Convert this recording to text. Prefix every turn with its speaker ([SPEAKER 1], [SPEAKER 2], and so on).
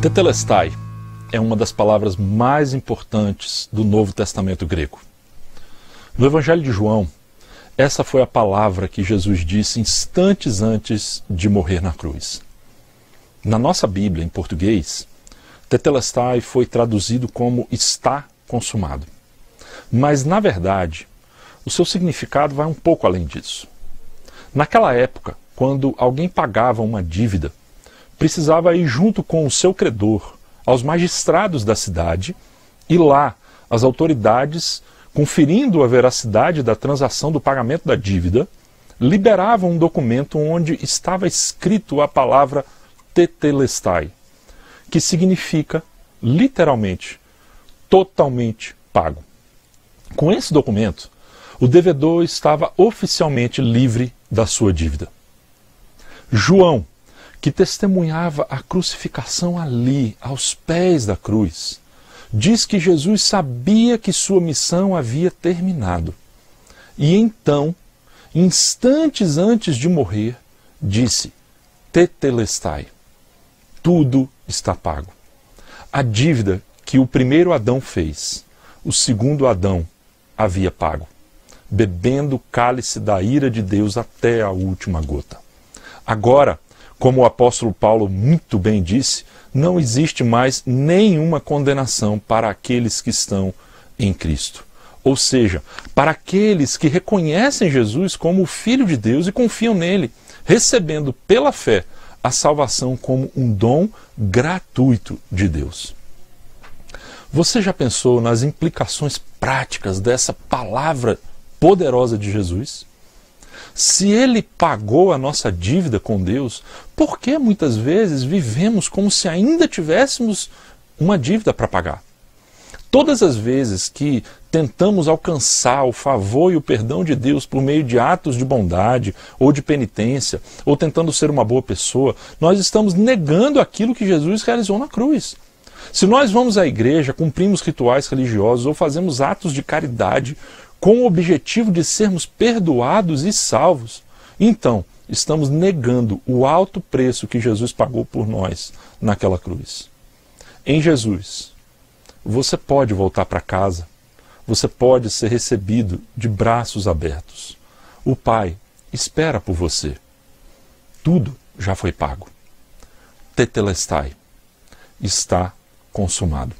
[SPEAKER 1] Tetelestai é uma das palavras mais importantes do Novo Testamento grego. No Evangelho de João, essa foi a palavra que Jesus disse instantes antes de morrer na cruz. Na nossa Bíblia, em português, Tetelestai foi traduzido como está consumado. Mas, na verdade, o seu significado vai um pouco além disso. Naquela época, quando alguém pagava uma dívida, precisava ir junto com o seu credor aos magistrados da cidade e lá as autoridades, conferindo a veracidade da transação do pagamento da dívida, liberavam um documento onde estava escrito a palavra tetelestai, que significa literalmente totalmente pago. Com esse documento, o devedor estava oficialmente livre da sua dívida. João, que testemunhava a crucificação ali, aos pés da cruz, diz que Jesus sabia que sua missão havia terminado. E então, instantes antes de morrer, disse: Tetelestai, tudo está pago. A dívida que o primeiro Adão fez, o segundo Adão havia pago, bebendo o cálice da ira de Deus até a última gota. Agora, como o apóstolo Paulo muito bem disse, não existe mais nenhuma condenação para aqueles que estão em Cristo. Ou seja, para aqueles que reconhecem Jesus como o Filho de Deus e confiam nele, recebendo pela fé a salvação como um dom gratuito de Deus. Você já pensou nas implicações práticas dessa palavra poderosa de Jesus? Se ele pagou a nossa dívida com Deus, por que muitas vezes vivemos como se ainda tivéssemos uma dívida para pagar? Todas as vezes que tentamos alcançar o favor e o perdão de Deus por meio de atos de bondade ou de penitência, ou tentando ser uma boa pessoa, nós estamos negando aquilo que Jesus realizou na cruz. Se nós vamos à igreja, cumprimos rituais religiosos ou fazemos atos de caridade com o objetivo de sermos perdoados e salvos. Então, estamos negando o alto preço que Jesus pagou por nós naquela cruz. Em Jesus, você pode voltar para casa, você pode ser recebido de braços abertos. O Pai espera por você. Tudo já foi pago. Tetelestai está consumado.